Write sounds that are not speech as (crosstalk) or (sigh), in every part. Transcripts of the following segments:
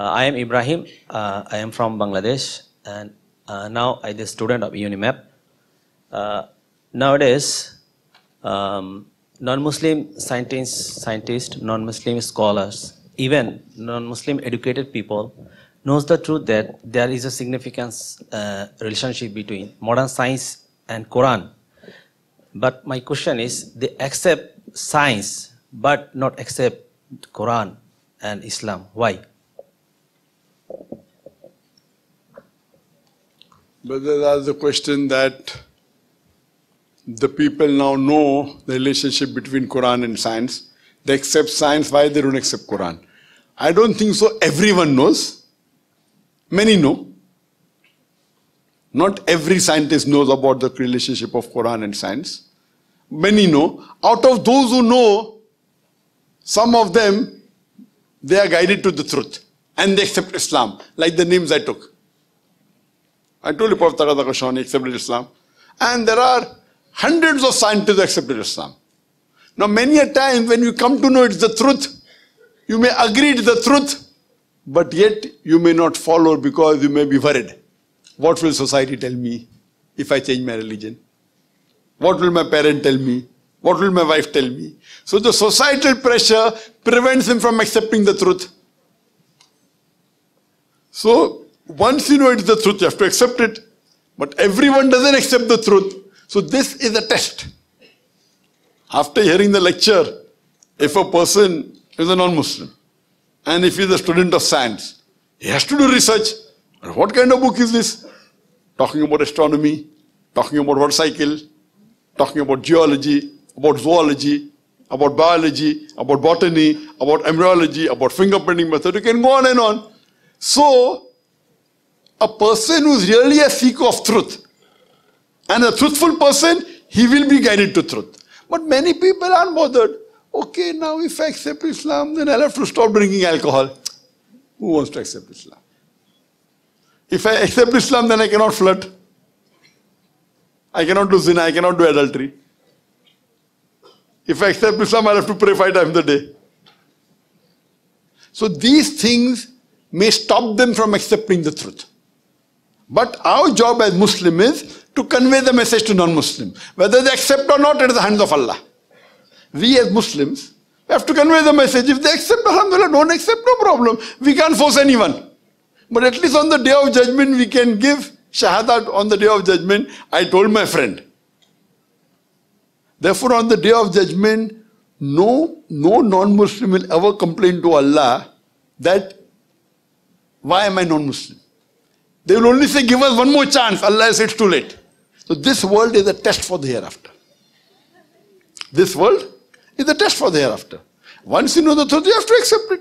Uh, I am Ibrahim. Uh, I am from Bangladesh, and uh, now I'm a student of UNIMAP. Uh, nowadays, um, non-Muslim scientists, scientists, non-Muslim scholars, even non-Muslim educated people, knows the truth that there is a significant uh, relationship between modern science and Quran. But my question is, they accept science, but not accept Quran and Islam. Why? But there is the question that the people now know the relationship between Quran and science. They accept science, why they don't accept Quran? I don't think so everyone knows. Many know. Not every scientist knows about the relationship of Quran and science. Many know. Out of those who know, some of them, they are guided to the truth and they accept Islam, like the names I took. I told you Prophet Taqadha accepted Islam. And there are hundreds of scientists accepted Islam. Now many a time when you come to know it's the truth, you may agree to the truth, but yet you may not follow because you may be worried. What will society tell me if I change my religion? What will my parent tell me? What will my wife tell me? So the societal pressure prevents him from accepting the truth. So once you know it's the truth, you have to accept it. But everyone doesn't accept the truth. So this is a test. After hearing the lecture, if a person is a non-Muslim and if he is a student of science, he has to do research. What kind of book is this? Talking about astronomy, talking about motorcycle, talking about geology, about zoology, about biology, about botany, about embryology, about fingerprinting method. You can go on and on. So, a person who is really a seeker of truth and a truthful person, he will be guided to truth. But many people aren't bothered. Okay, now if I accept Islam, then I'll have to stop drinking alcohol. Who wants to accept Islam? If I accept Islam, then I cannot flirt. I cannot do zina, I cannot do adultery. If I accept Islam, I'll have to pray five times a day. So these things may stop them from accepting the truth. But our job as Muslim is to convey the message to non-Muslim. Whether they accept or not, it is the hands of Allah. We as Muslims, have to convey the message. If they accept, alhamdulillah, don't accept, no problem. We can't force anyone. But at least on the day of judgment, we can give shahada on the day of judgment. I told my friend. Therefore, on the day of judgment, no, no non-Muslim will ever complain to Allah that why am I non-Muslim? They will only say, Give us one more chance. Allah says, It's too late. So, this world is a test for the hereafter. This world is a test for the hereafter. Once you know the truth, you have to accept it.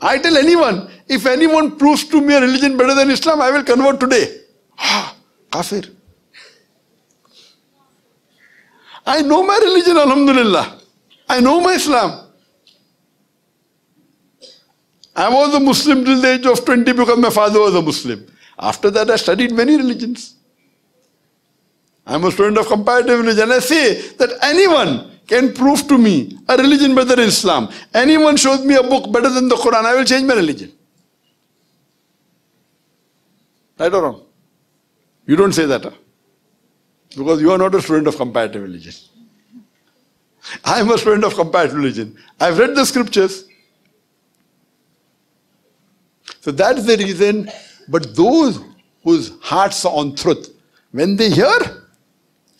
I tell anyone, if anyone proves to me a religion better than Islam, I will convert today. Ah, kafir. I know my religion, Alhamdulillah. I know my Islam. I was a Muslim till the age of 20 because my father was a Muslim. After that, I studied many religions. I'm a student of comparative religion. I say that anyone can prove to me a religion better than Islam. Anyone shows me a book better than the Quran, I will change my religion. Right or wrong? You don't say that. Huh? Because you are not a student of comparative religion. (laughs) I am a student of comparative religion. I've read the scriptures. So that's the reason. But those whose hearts are on truth, when they hear,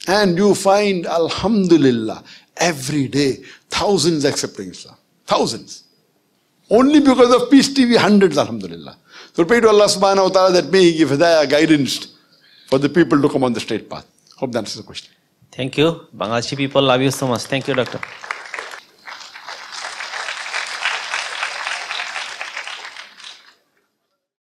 and you find Alhamdulillah every day, thousands accepting Islam. Thousands. Only because of Peace TV, hundreds, Alhamdulillah. So pray to Allah subhanahu wa ta'ala that may He give hidayah, guidance for the people to come on the straight path. Hope that answers the question. Thank you. Bangladeshi people love you so much. Thank you, Doctor.